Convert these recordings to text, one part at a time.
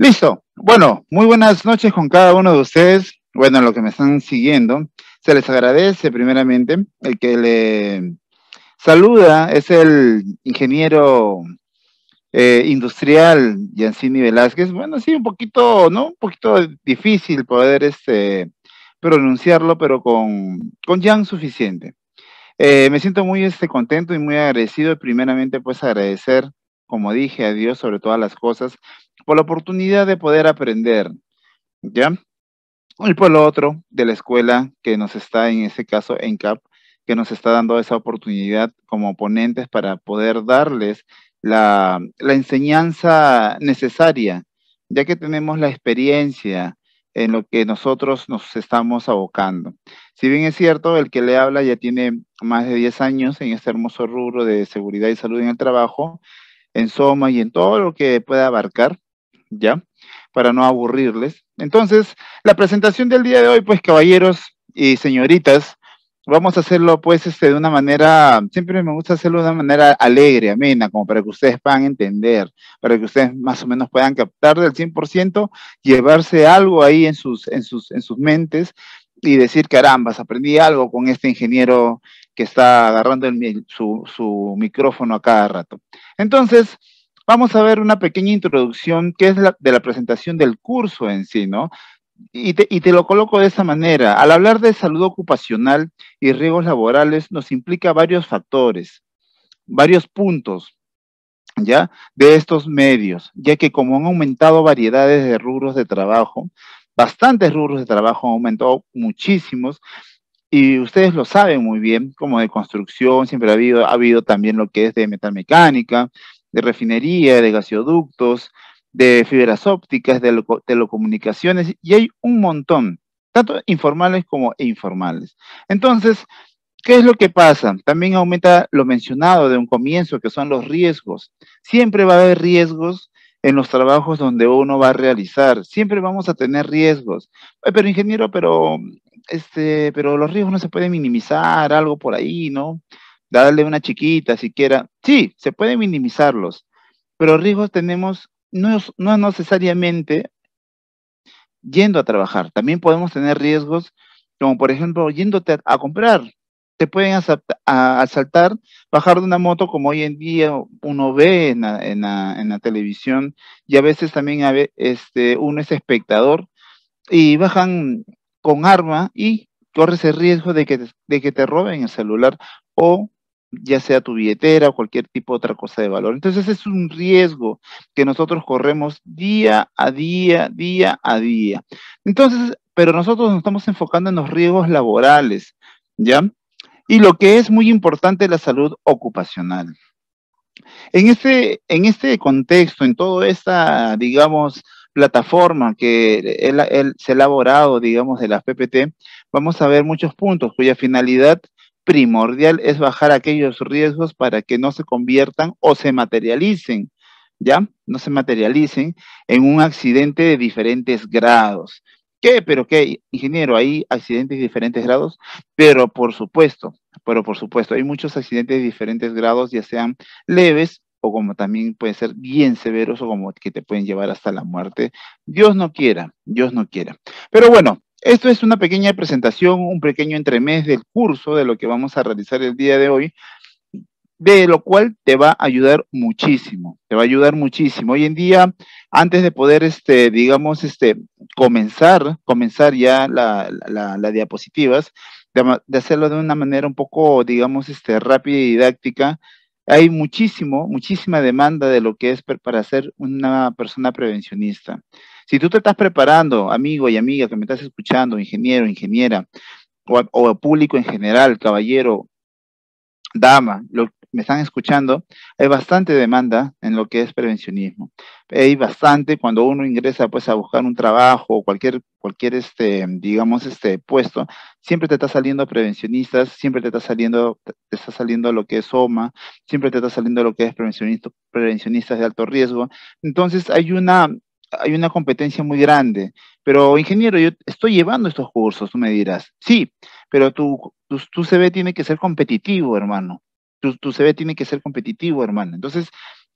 Listo. Bueno, muy buenas noches con cada uno de ustedes. Bueno, los que me están siguiendo, se les agradece primeramente. El que le saluda es el ingeniero eh, industrial Yancini Velázquez. Bueno, sí, un poquito, ¿no? Un poquito difícil poder este, pronunciarlo, pero con, con Jan suficiente. Eh, me siento muy este, contento y muy agradecido. Primeramente, pues agradecer, como dije, a Dios sobre todas las cosas por la oportunidad de poder aprender, ¿ya? Y por lo otro, de la escuela que nos está, en ese caso, ENCAP, que nos está dando esa oportunidad como ponentes para poder darles la, la enseñanza necesaria, ya que tenemos la experiencia, en lo que nosotros nos estamos abocando. Si bien es cierto, el que le habla ya tiene más de 10 años en este hermoso rubro de seguridad y salud en el trabajo, en Soma y en todo lo que pueda abarcar, ¿ya? Para no aburrirles. Entonces, la presentación del día de hoy, pues caballeros y señoritas, vamos a hacerlo pues este, de una manera, siempre me gusta hacerlo de una manera alegre, amena, como para que ustedes puedan entender, para que ustedes más o menos puedan captar del 100%, llevarse algo ahí en sus, en sus, en sus mentes y decir, carambas, aprendí algo con este ingeniero que está agarrando su, su micrófono a cada rato. Entonces, vamos a ver una pequeña introducción que es la, de la presentación del curso en sí, ¿no? Y te, lo coloco de esa manera. Al hablar de salud ocupacional y riesgos laborales nos implica varios factores, varios puntos, ¿ya? De estos medios, ya que como han aumentado variedades de rubros de trabajo, bastantes rubros de trabajo han aumentado muchísimos, y ustedes lo saben muy bien, como de construcción, siempre ha habido, ha habido también lo que es de metalmecánica, mecánica, de refinería, de gasoductos, de fibras ópticas, de telecomunicaciones, y hay un montón, tanto informales como e informales. Entonces, ¿Qué es lo que pasa? También aumenta lo mencionado de un comienzo, que son los riesgos. Siempre va a haber riesgos en los trabajos donde uno va a realizar. Siempre vamos a tener riesgos. pero ingeniero, pero, este, pero los riesgos no se pueden minimizar, algo por ahí, ¿no? darle una chiquita siquiera. Sí, se puede minimizarlos, pero riesgos tenemos no, no necesariamente yendo a trabajar. También podemos tener riesgos como por ejemplo yéndote a comprar. Te pueden asaltar, bajar de una moto como hoy en día uno ve en la, televisión y a veces también este, uno es espectador y bajan con arma y corres el riesgo de que, de que te roben el celular o ya sea tu billetera o cualquier tipo de otra cosa de valor. Entonces es un riesgo que nosotros corremos día a día, día a día. Entonces, pero nosotros nos estamos enfocando en los riesgos laborales, ¿ya? Y lo que es muy importante, la salud ocupacional. En este, en este contexto, en toda esta, digamos, plataforma que se ha elaborado, digamos, de la PPT, vamos a ver muchos puntos cuya finalidad primordial es bajar aquellos riesgos para que no se conviertan o se materialicen, ¿ya? No se materialicen en un accidente de diferentes grados. ¿Qué? ¿Pero qué? Ingeniero, hay accidentes de diferentes grados, pero por supuesto, pero por supuesto, hay muchos accidentes de diferentes grados, ya sean leves o como también pueden ser bien severos o como que te pueden llevar hasta la muerte. Dios no quiera, Dios no quiera. Pero bueno, esto es una pequeña presentación, un pequeño entremés del curso de lo que vamos a realizar el día de hoy, de lo cual te va a ayudar muchísimo, te va a ayudar muchísimo. Hoy en día, antes de poder, este, digamos, este, comenzar, comenzar ya las la, diapositivas, de, hacerlo de una manera un poco, digamos, este, rápida y didáctica, hay muchísimo, muchísima demanda de lo que es para ser una persona prevencionista. Si tú te estás preparando, amigo y amiga que me estás escuchando, ingeniero, ingeniera, o, público en general, caballero, dama, lo, me están escuchando, hay bastante demanda en lo que es prevencionismo. Hay bastante cuando uno ingresa pues a buscar un trabajo o cualquier cualquier este digamos este puesto, siempre te está saliendo prevencionistas, siempre te está saliendo está saliendo lo que es OMA, siempre te está saliendo lo que es prevencionista, prevencionistas de alto riesgo. Entonces, hay una hay una competencia muy grande. Pero, ingeniero, yo estoy llevando estos cursos, tú me dirás. Sí, pero tu, tú, tu CV tiene que ser competitivo, hermano. Tu, tu CV tiene que ser competitivo, hermano. Entonces,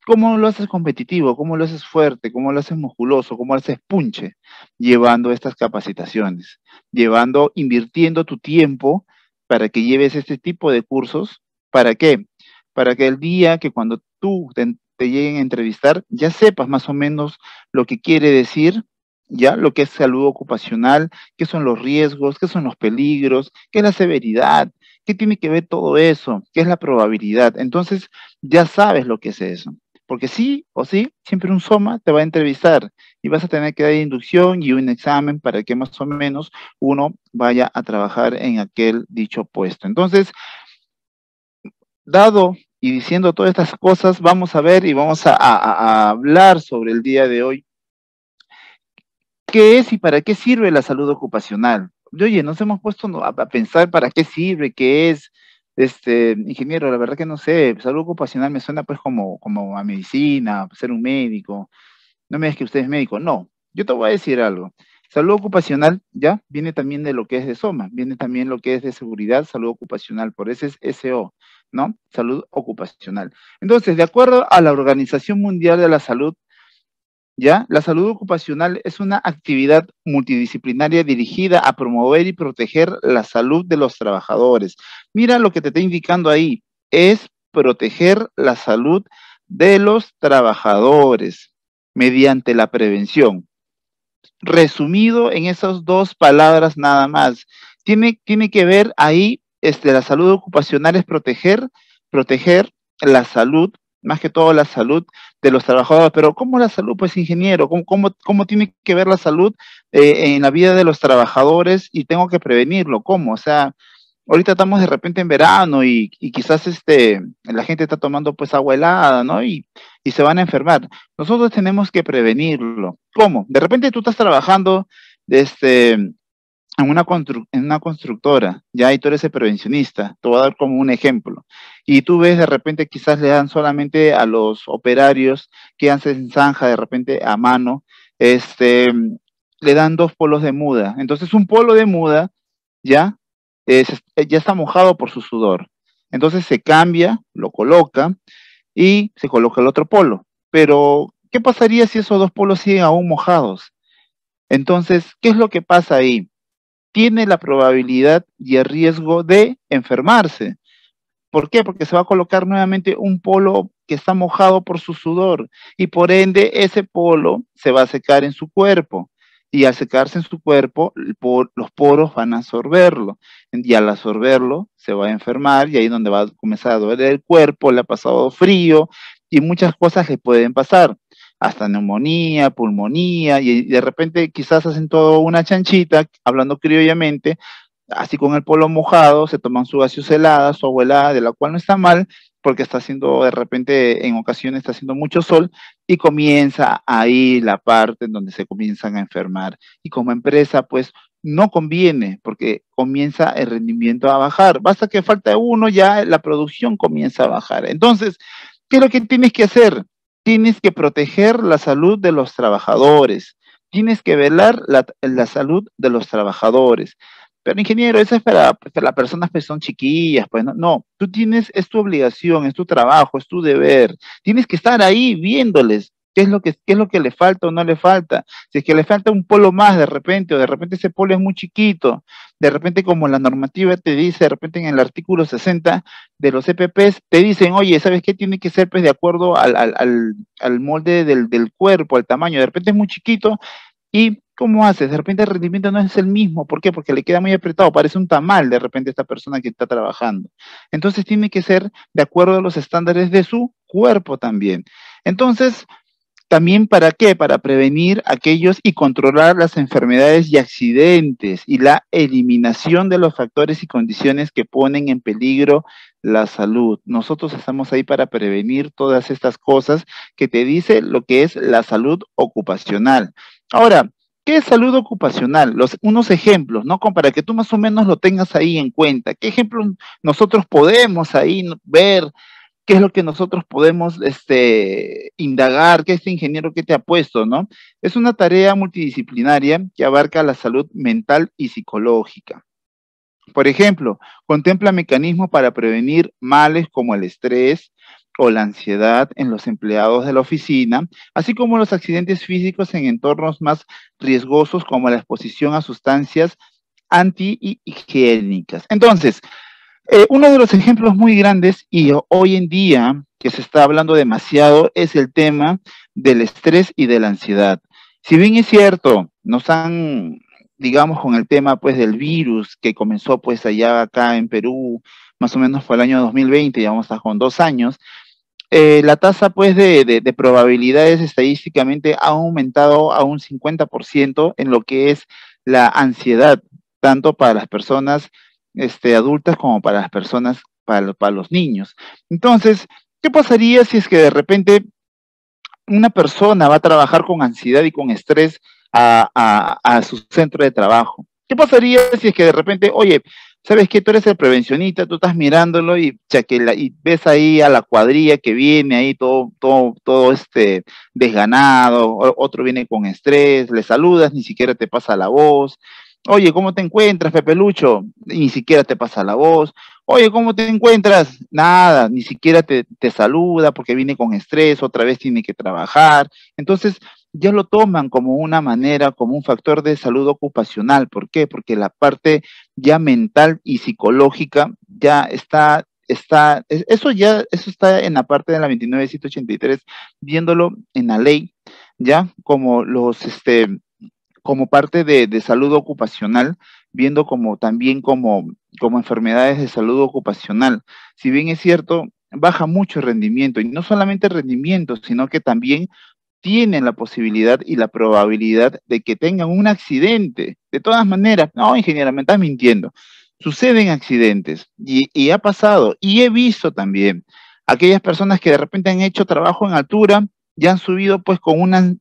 ¿Cómo lo haces competitivo? ¿Cómo lo haces fuerte? ¿Cómo lo haces musculoso? ¿Cómo lo haces punche? Llevando estas capacitaciones, llevando, invirtiendo tu tiempo para que lleves este tipo de cursos. ¿Para qué? Para que el día que cuando tú te lleguen a entrevistar, ya sepas más o menos lo que quiere decir, ya lo que es salud ocupacional, qué son los riesgos, qué son los peligros, qué es la severidad, qué tiene que ver todo eso, qué es la probabilidad. Entonces, ya sabes lo que es eso. Porque sí o sí, siempre un SOMA te va a entrevistar y vas a tener que dar inducción y un examen para que más o menos uno vaya a trabajar en aquel dicho puesto. Entonces, dado y diciendo todas estas cosas, vamos a ver y vamos a, hablar sobre el día de hoy. ¿Qué es y para qué sirve la salud ocupacional? Oye, nos hemos puesto a pensar para qué sirve, qué es, este, ingeniero, la verdad que no sé, salud ocupacional me suena pues como, como a medicina, ser un médico. No me digas que usted es médico. No, yo te voy a decir algo. Salud ocupacional, ¿ya? Viene también de lo que es de SOMA, viene también lo que es de seguridad, salud ocupacional, por eso es SO. ¿no? Salud ocupacional. Entonces, de acuerdo a la Organización Mundial de la Salud, ¿ya? La salud ocupacional es una actividad multidisciplinaria dirigida a promover y proteger la salud de los trabajadores. Mira lo que te está indicando ahí, es proteger la salud de los trabajadores mediante la prevención. Resumido en esas dos palabras nada más, tiene, tiene que ver ahí este, la salud ocupacional es proteger, proteger la salud, más que todo la salud de los trabajadores. Pero ¿cómo la salud, pues, ingeniero? ¿Cómo, cómo, tiene que ver la salud eh, en la vida de los trabajadores y tengo que prevenirlo? ¿Cómo? O sea, ahorita estamos de repente en verano y, quizás este, la gente está tomando pues agua helada, ¿no? Y, se van a enfermar. Nosotros tenemos que prevenirlo. ¿Cómo? De repente tú estás trabajando este, en una, en una constructora, ya y tú eres el prevencionista, te voy a dar como un ejemplo, y tú ves de repente quizás le dan solamente a los operarios que hacen zanja de repente a mano, este, le dan dos polos de muda. Entonces un polo de muda ya, ya está mojado por su sudor. Entonces se cambia, lo coloca y se coloca el otro polo. Pero, ¿qué pasaría si esos dos polos siguen aún mojados? Entonces, ¿qué es lo que pasa ahí? tiene la probabilidad y el riesgo de enfermarse. ¿Por qué? Porque se va a colocar nuevamente un polo que está mojado por su sudor y por ende ese polo se va a secar en su cuerpo y al secarse en su cuerpo los poros van a absorberlo y al absorberlo se va a enfermar y ahí es donde va a comenzar a doler el cuerpo, le ha pasado frío y muchas cosas le pueden pasar hasta neumonía, pulmonía, y de repente quizás hacen toda una chanchita, hablando criollamente, así con el polo mojado, se toman su helada su abuela, de la cual no está mal, porque está haciendo de repente, en ocasiones está haciendo mucho sol, y comienza ahí la parte en donde se comienzan a enfermar. Y como empresa, pues no conviene, porque comienza el rendimiento a bajar. Basta que falta uno, ya la producción comienza a bajar. Entonces, ¿qué es lo que tienes que hacer? Tienes que proteger la salud de los trabajadores. Tienes que velar la, salud de los trabajadores. Pero ingeniero, eso es para, pues, las personas que pues, son chiquillas, pues no, no, tú tienes, es tu obligación, es tu trabajo, es tu deber, tienes que estar ahí viéndoles, ¿Qué es, lo que, es lo que le falta o no le falta? Si es que le falta un polo más de repente, o de repente ese polo es muy chiquito, de repente como la normativa te dice, de repente en el artículo 60 de los EPPs, te dicen, oye, ¿sabes qué? Tiene que ser pues de acuerdo al, molde del, del cuerpo, al tamaño, de repente es muy chiquito y ¿cómo haces? De repente el rendimiento no es el mismo. ¿Por qué? Porque le queda muy apretado, parece un tamal de repente esta persona que está trabajando. Entonces tiene que ser de acuerdo a los estándares de su cuerpo también. Entonces, también para qué? Para prevenir aquellos y controlar las enfermedades y accidentes y la eliminación de los factores y condiciones que ponen en peligro la salud. Nosotros estamos ahí para prevenir todas estas cosas que te dice lo que es la salud ocupacional. Ahora, ¿Qué es salud ocupacional? Los, unos ejemplos, ¿no? para que tú más o menos lo tengas ahí en cuenta. ¿Qué ejemplo nosotros podemos ahí ver qué es lo que nosotros podemos este, indagar, qué este ingeniero que te ha puesto, ¿no? Es una tarea multidisciplinaria que abarca la salud mental y psicológica. Por ejemplo, contempla mecanismos para prevenir males como el estrés o la ansiedad en los empleados de la oficina, así como los accidentes físicos en entornos más riesgosos como la exposición a sustancias antihigiénicas. Entonces, eh, uno de los ejemplos muy grandes y hoy en día que se está hablando demasiado es el tema del estrés y de la ansiedad. Si bien es cierto, nos han, digamos, con el tema pues del virus que comenzó pues allá acá en Perú, más o menos fue el año 2020, ya vamos a con dos años, eh, la tasa pues de, probabilidades estadísticamente ha aumentado a un 50% en lo que es la ansiedad, tanto para las personas este, adultas como para las personas, para, para los niños. Entonces, ¿qué pasaría si es que de repente una persona va a trabajar con ansiedad y con estrés a, su centro de trabajo. ¿Qué pasaría si es que de repente, oye, sabes que tú eres el prevencionista, tú estás mirándolo y, y ves ahí a la cuadrilla que viene ahí todo, todo, todo este desganado, otro viene con estrés, le saludas, ni siquiera te pasa la voz, Oye, ¿cómo te encuentras, Pepe Lucho? Ni siquiera te pasa la voz. Oye, ¿cómo te encuentras? Nada, ni siquiera te, te saluda porque viene con estrés, otra vez tiene que trabajar. Entonces, ya lo toman como una manera, como un factor de salud ocupacional. ¿Por qué? Porque la parte ya mental y psicológica ya está está, eso ya, eso está en la parte de la 2983 viéndolo en la ley, ya como los, este, como parte de, salud ocupacional, viendo como también como, como enfermedades de salud ocupacional. Si bien es cierto, baja mucho el rendimiento, y no solamente el rendimiento, sino que también tienen la posibilidad y la probabilidad de que tengan un accidente. De todas maneras, no, ingeniera, me estás mintiendo. Suceden accidentes y, ha pasado, y he visto también aquellas personas que de repente han hecho trabajo en altura, y han subido pues con unas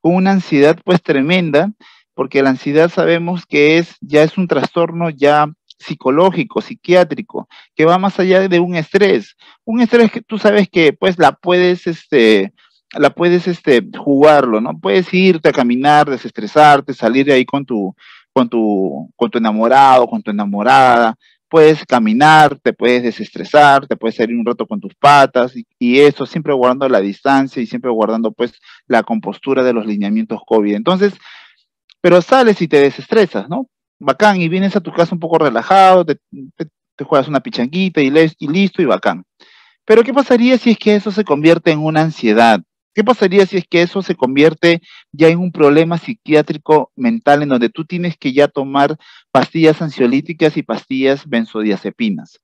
con una ansiedad pues tremenda, porque la ansiedad sabemos que es, ya es un trastorno ya psicológico, psiquiátrico, que va más allá de un estrés. Un estrés que tú sabes que pues la puedes, este, la puedes este, jugarlo, ¿no? Puedes irte a caminar, desestresarte, salir de ahí con tu enamorado, con tu enamorada, puedes caminar, te puedes desestresar, te puedes salir un rato con tus patas y, eso, siempre guardando la distancia y siempre guardando pues la compostura de los lineamientos COVID. Entonces, pero sales y te desestresas, ¿no? Bacán, y vienes a tu casa un poco relajado, te, juegas una pichanguita y listo y bacán. Pero ¿qué pasaría si es que eso se convierte en una ansiedad? ¿Qué pasaría si es que eso se convierte ya en un problema psiquiátrico mental en donde tú tienes que ya tomar pastillas ansiolíticas y pastillas benzodiazepinas?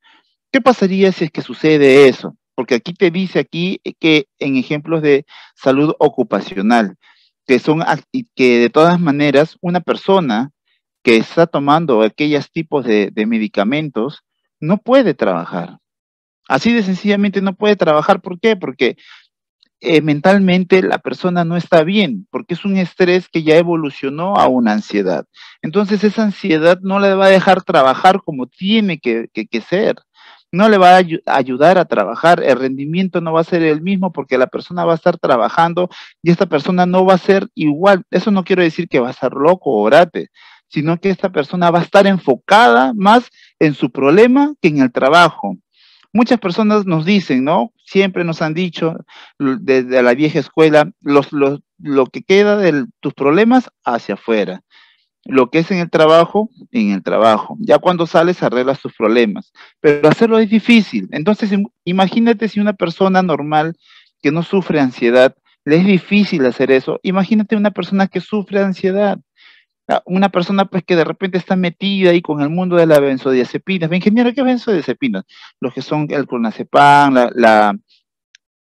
¿Qué pasaría si es que sucede eso? Porque aquí te dice aquí que en ejemplos de salud ocupacional, que son que de todas maneras una persona que está tomando aquellos tipos de, de medicamentos no puede trabajar. Así de sencillamente no puede trabajar. ¿Por qué? Porque eh, mentalmente la persona no está bien, porque es un estrés que ya evolucionó a una ansiedad. Entonces esa ansiedad no le va a dejar trabajar como tiene que, ser no le va a ayudar a trabajar, el rendimiento no va a ser el mismo porque la persona va a estar trabajando y esta persona no va a ser igual. Eso no quiero decir que va a estar loco o orate, sino que esta persona va a estar enfocada más en su problema que en el trabajo. Muchas personas nos dicen, ¿no? Siempre nos han dicho desde la vieja escuela, los, lo que queda de tus problemas hacia afuera. Lo que es en el trabajo, en el trabajo. Ya cuando sales arreglas tus problemas. Pero hacerlo es difícil. Entonces, imagínate si una persona normal que no sufre ansiedad, le es difícil hacer eso. Imagínate una persona que sufre ansiedad una persona pues que de repente está metida ahí con el mundo de las benzodiazepinas. Ingeniero, ¿qué benzodiazepinas? Los que son el clonazepam, la,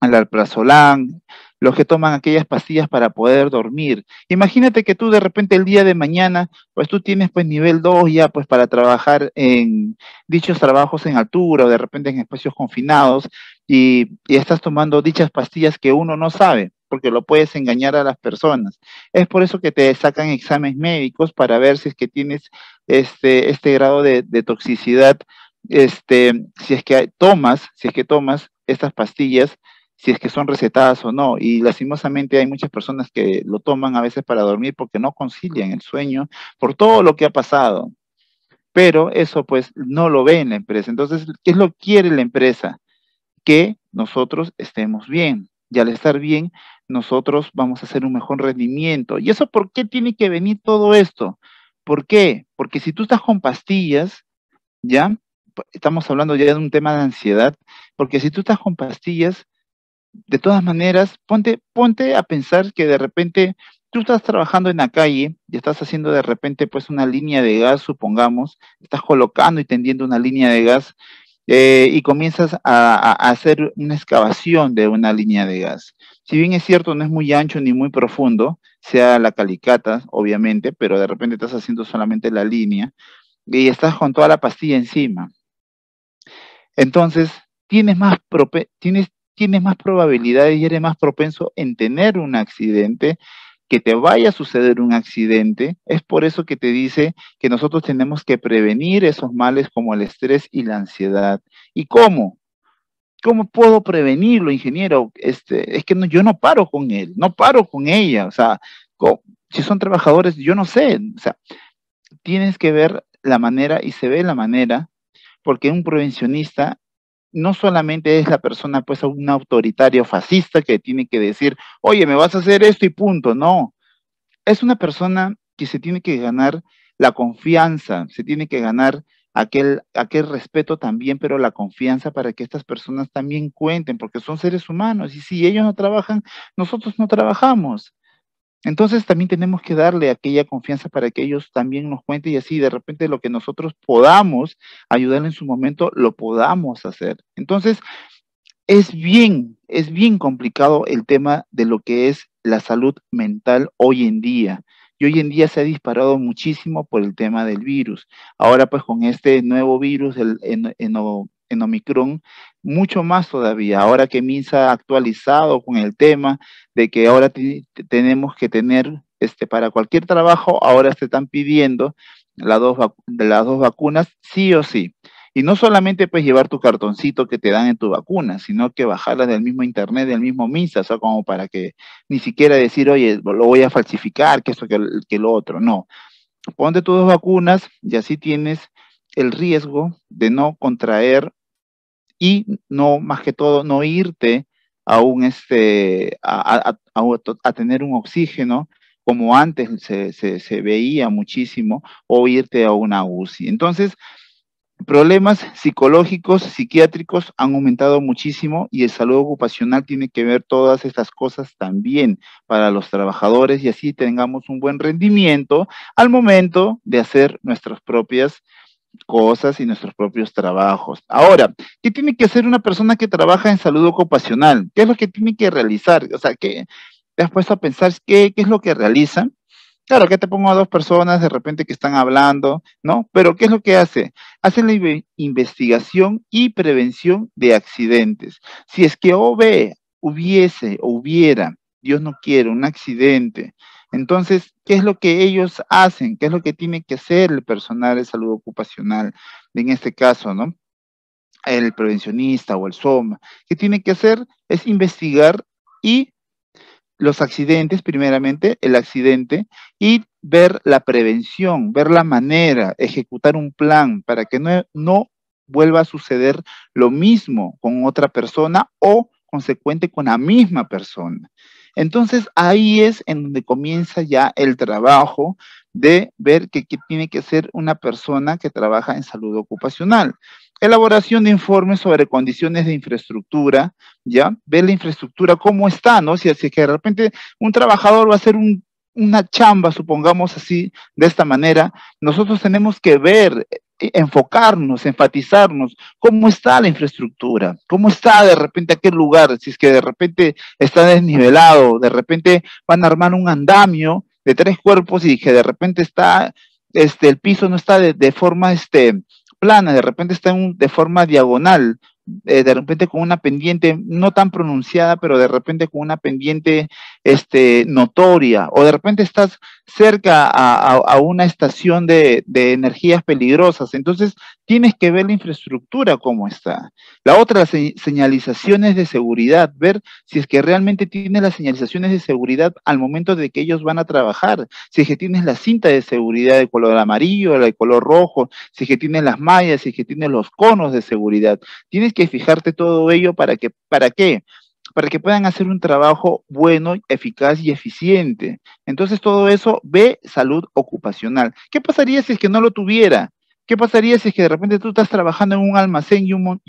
el alprazolam, los que toman aquellas pastillas para poder dormir. Imagínate que tú de repente el día de mañana, pues tú tienes pues nivel 2 ya pues para trabajar en dichos trabajos en altura o de repente en espacios confinados y estás tomando dichas pastillas que uno no sabe porque lo puedes engañar a las personas. Es por eso que te sacan exámenes médicos para ver si es que tienes este, este grado de, de toxicidad, este, si es que tomas, si es que tomas estas pastillas, si es que son recetadas o no. Y lastimosamente hay muchas personas que lo toman a veces para dormir porque no concilian el sueño por todo lo que ha pasado. Pero eso pues no lo ve en la empresa. Entonces, ¿qué es lo que quiere la empresa? Que nosotros estemos bien, y al estar bien, nosotros vamos a hacer un mejor rendimiento. ¿Y eso por qué tiene que venir todo esto? ¿Por qué? Porque si tú estás con pastillas, ya estamos hablando ya de un tema de ansiedad, porque si tú estás con pastillas, de todas maneras, ponte, ponte a pensar que de repente tú estás trabajando en la calle y estás haciendo de repente pues una línea de gas, supongamos, estás colocando y tendiendo una línea de gas eh, y comienzas a, hacer una excavación de una línea de gas. Si bien es cierto, no es muy ancho ni muy profundo, sea la calicata, obviamente, pero de repente estás haciendo solamente la línea y estás con toda la pastilla encima. Entonces, tienes más, tienes, tienes más probabilidades y eres más propenso en tener un accidente que te vaya a suceder un accidente. Es por eso que te dice que nosotros tenemos que prevenir esos males como el estrés y la ansiedad. ¿Y cómo? ¿Cómo puedo prevenirlo, ingeniero? Este, es que yo no paro con él, no paro con ella. O sea, si son trabajadores, yo no sé. O sea, tienes que ver la manera y se ve la manera, porque un prevencionista no solamente es la persona, pues, un autoritario fascista que tiene que decir, oye, me vas a hacer esto y punto. No, es una persona que se tiene que ganar la confianza, se tiene que ganar aquel, aquel respeto también, pero la confianza para que estas personas también cuenten, porque son seres humanos y si ellos no trabajan, nosotros no trabajamos. Entonces también tenemos que darle aquella confianza para que ellos también nos cuenten y así de repente lo que nosotros podamos ayudar en su momento, lo podamos hacer. Entonces, es bien, es bien complicado el tema de lo que es la salud mental hoy en día. Y hoy en día se ha disparado muchísimo por el tema del virus. Ahora pues con este nuevo virus, el, el, en Omicron, mucho más todavía, ahora que MINSA ha actualizado con el tema de que ahora tenemos que tener, este, para cualquier trabajo, ahora se están pidiendo las dos, las dos vacunas, sí o sí. Y no solamente pues llevar tu cartoncito que te dan en tu vacuna, sino que bajarlas del mismo internet, del mismo MINSA, o sea, como para que ni siquiera decir, oye, lo voy a falsificar, que esto, que, que lo otro. No, ponte tus dos vacunas y así tienes el riesgo de no contraer y no, más que todo, no irte a, un este, a, tener un oxígeno como antes se, se, veía muchísimo, o irte a una UCI. Entonces, problemas psicológicos, psiquiátricos han aumentado muchísimo y el salud ocupacional tiene que ver todas estas cosas también para los trabajadores y así tengamos un buen rendimiento al momento de hacer nuestras propias cosas y nuestros propios trabajos. Ahora, ¿qué tiene que hacer una persona que trabaja en salud ocupacional? ¿Qué es lo que tiene que realizar? O sea, ¿qué te has puesto a pensar qué, es lo que realiza? Claro, que te pongo a dos personas de repente que están hablando, ¿no? Pero ¿qué es lo que hace? Hace la investigación y prevención de accidentes. Si es que OB hubiese o hubiera Dios no quiere, un accidente. Entonces, ¿qué es lo que ellos hacen? ¿Qué es lo que tiene que hacer el personal de salud ocupacional? En este caso, ¿no? El prevencionista o el SOMA. ¿Qué tiene que hacer? Es investigar y los accidentes, primeramente, el accidente, y ver la prevención, ver la manera, ejecutar un plan para que no vuelva a suceder lo mismo con otra persona o consecuente con la misma persona. Entonces ahí es en donde comienza ya el trabajo de ver qué tiene que ser una persona que trabaja en salud ocupacional elaboración de informes sobre condiciones de infraestructura, ¿ya? Ver la infraestructura cómo está, ¿no? Si, si que de repente un trabajador va a hacer una chamba, supongamos así, de esta manera, nosotros tenemos que ver eh, enfocarnos, enfatizarnos, cómo está la infraestructura, cómo está de repente aquel lugar, si es que de repente está desnivelado, de repente van a armar un andamio de tres cuerpos y que de repente está, este, el piso no está de, forma este, plana, de repente está de forma diagonal, eh, de repente con una pendiente no tan pronunciada, pero de repente con una pendiente este, notoria, o de repente estás cerca a, una estación de, energías peligrosas, entonces tienes que ver la infraestructura como está. La otra, señalizaciones de seguridad, ver si es que realmente tienes las señalizaciones de seguridad al momento de que ellos van a trabajar, si es que tienes la cinta de seguridad de color amarillo, de color rojo, si es que tienes las mallas, si es que tienes los conos de seguridad. Tienes que fijarte todo ello para que, ¿para qué? para que puedan hacer un trabajo bueno, eficaz y eficiente. Entonces todo eso ve salud ocupacional. ¿Qué pasaría si es que no lo tuviera? ¿Qué pasaría si es que de repente tú estás trabajando en un almacén y un,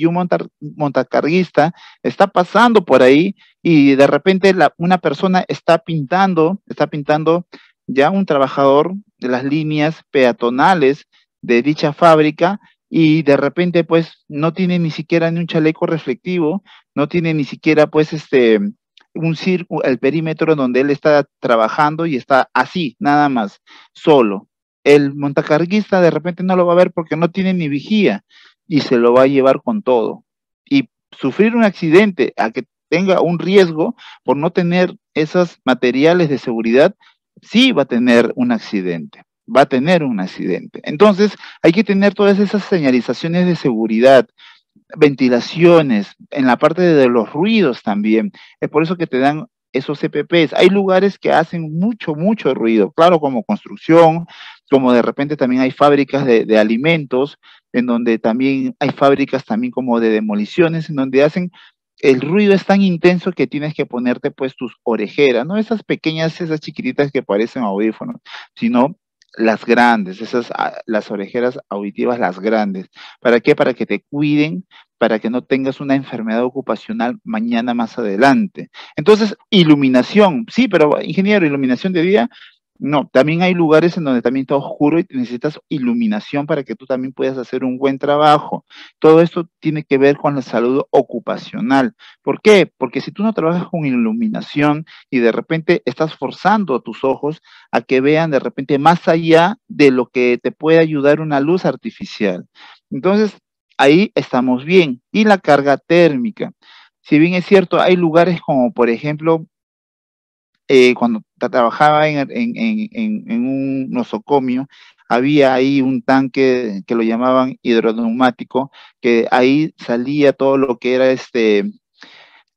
montacarguista está pasando por ahí y de repente una persona está pintando, está pintando ya un trabajador de las líneas peatonales de dicha fábrica y de repente pues no tiene ni siquiera ni un chaleco reflectivo, no tiene ni siquiera pues este un círculo, el perímetro donde él está trabajando y está así, nada más, solo. El montacarguista de repente no lo va a ver porque no tiene ni vigía y se lo va a llevar con todo. Y sufrir un accidente a que tenga un riesgo por no tener esos materiales de seguridad, sí va a tener un accidente va a tener un accidente. Entonces, hay que tener todas esas señalizaciones de seguridad, ventilaciones, en la parte de los ruidos también. Es por eso que te dan esos CPPs. E hay lugares que hacen mucho, mucho ruido, claro, como construcción, como de repente también hay fábricas de, alimentos, en donde también hay fábricas también como de demoliciones, en donde hacen el ruido es tan intenso que tienes que ponerte pues tus orejeras, no esas pequeñas, esas chiquititas que parecen audífonos, sino las grandes, esas, ah, las orejeras auditivas, las grandes. ¿Para qué? Para que te cuiden, para que no tengas una enfermedad ocupacional mañana más adelante. Entonces, iluminación, sí, pero ingeniero, iluminación de día, no, también hay lugares en donde también está oscuro y necesitas iluminación para que tú también puedas hacer un buen trabajo. Todo esto tiene que ver con la salud ocupacional. ¿Por qué? Porque si tú no trabajas con iluminación y de repente estás forzando a tus ojos a que vean de repente más allá de lo que te puede ayudar una luz artificial. Entonces, ahí estamos bien. Y la carga térmica. Si bien es cierto, hay lugares como por ejemplo eh, cuando trabajaba en, un nosocomio, había ahí un tanque que lo llamaban hidroneumático, que ahí salía todo lo que era este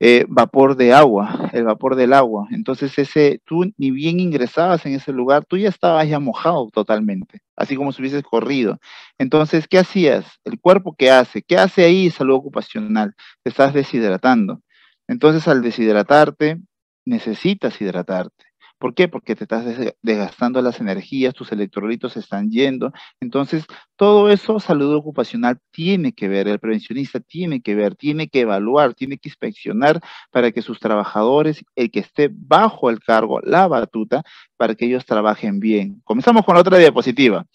eh, vapor de agua, el vapor del agua. Entonces, ese, tú ni bien ingresabas en ese lugar, tú ya estabas ya mojado totalmente, así como si hubieses corrido. Entonces, ¿qué hacías? El cuerpo, ¿qué hace? ¿Qué hace ahí salud ocupacional? Te estás deshidratando. Entonces, al deshidratarte, necesitas hidratarte. ¿Por qué? Porque te estás desgastando las energías, tus electrolitos se están yendo. Entonces, todo eso, salud ocupacional tiene que ver, el prevencionista tiene que ver, tiene que evaluar, tiene que inspeccionar para que sus trabajadores, el que esté bajo el cargo, la batuta, para que ellos trabajen bien. Comenzamos con otra diapositiva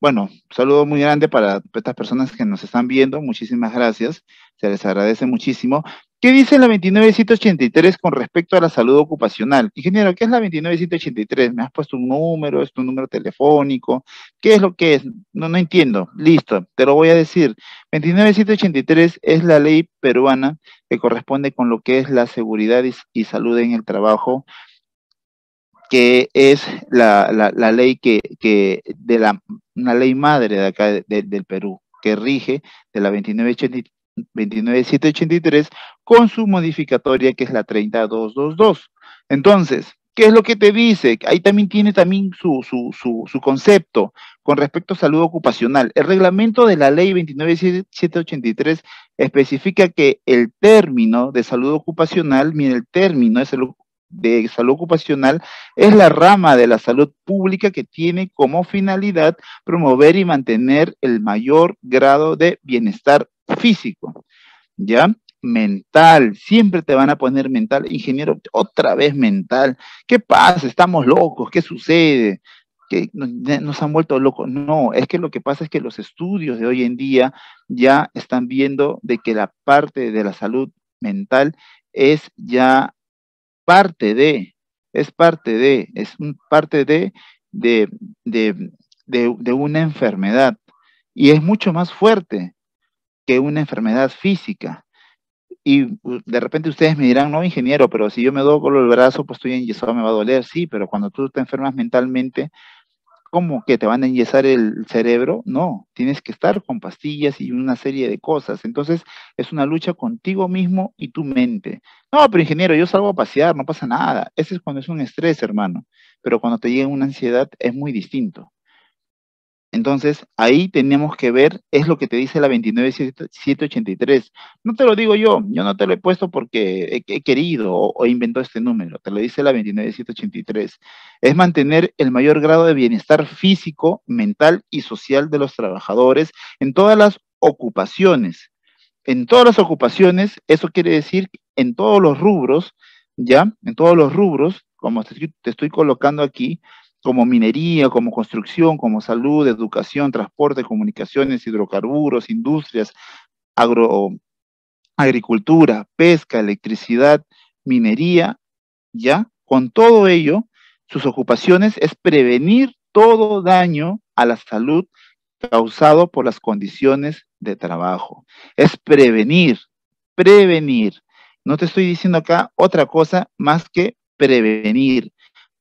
bueno, saludo muy grande para estas personas que nos están viendo. Muchísimas gracias. Se les agradece muchísimo. ¿Qué dice la 29183 con respecto a la salud ocupacional? Ingeniero, ¿qué es la 29183? Me has puesto un número, es tu número telefónico. ¿Qué es lo que es? No, no entiendo. Listo, te lo voy a decir. 29183 es la ley peruana que corresponde con lo que es la seguridad y salud en el trabajo que es la, la, ley que, que, de la, una ley madre de acá del Perú, que rige de la 29783 con su modificatoria que es la 3222 Entonces, ¿qué es lo que te dice? Ahí también tiene también su, su, su, concepto con respecto a salud ocupacional. El reglamento de la ley 29783 especifica que el término de salud ocupacional, mire, el término es el de salud ocupacional es la rama de la salud pública que tiene como finalidad promover y mantener el mayor grado de bienestar físico, ¿ya? Mental, siempre te van a poner mental, ingeniero, otra vez mental. ¿Qué pasa? Estamos locos, ¿qué sucede? que nos han vuelto locos. No, es que lo que pasa es que los estudios de hoy en día ya están viendo de que la parte de la salud mental es ya parte de, es parte de, es parte de, de, de, de, una enfermedad. Y es mucho más fuerte que una enfermedad física. Y de repente ustedes me dirán, no, ingeniero, pero si yo me doblo el brazo, pues estoy en yeso, me va a doler. Sí, pero cuando tú te enfermas mentalmente, como que te van a enyesar el cerebro, no, tienes que estar con pastillas y una serie de cosas. Entonces, es una lucha contigo mismo y tu mente. No, pero ingeniero, yo salgo a pasear, no pasa nada. Ese es cuando es un estrés, hermano. Pero cuando te llega una ansiedad es muy distinto. Entonces, ahí tenemos que ver, es lo que te dice la 29783. No te lo digo yo, yo no te lo he puesto porque he, querido o, invento inventó este número, te lo dice la 29783. Es mantener el mayor grado de bienestar físico, mental y social de los trabajadores en todas las ocupaciones. En todas las ocupaciones, eso quiere decir en todos los rubros, ¿ya? En todos los rubros, como te estoy colocando aquí, como minería, como construcción, como salud, educación, transporte, comunicaciones, hidrocarburos, industrias, agro, agricultura, pesca, electricidad, minería, ¿ya? Con todo ello, sus ocupaciones es prevenir todo daño a la salud causado por las condiciones de trabajo. Es prevenir, prevenir. No te estoy diciendo acá otra cosa más que prevenir.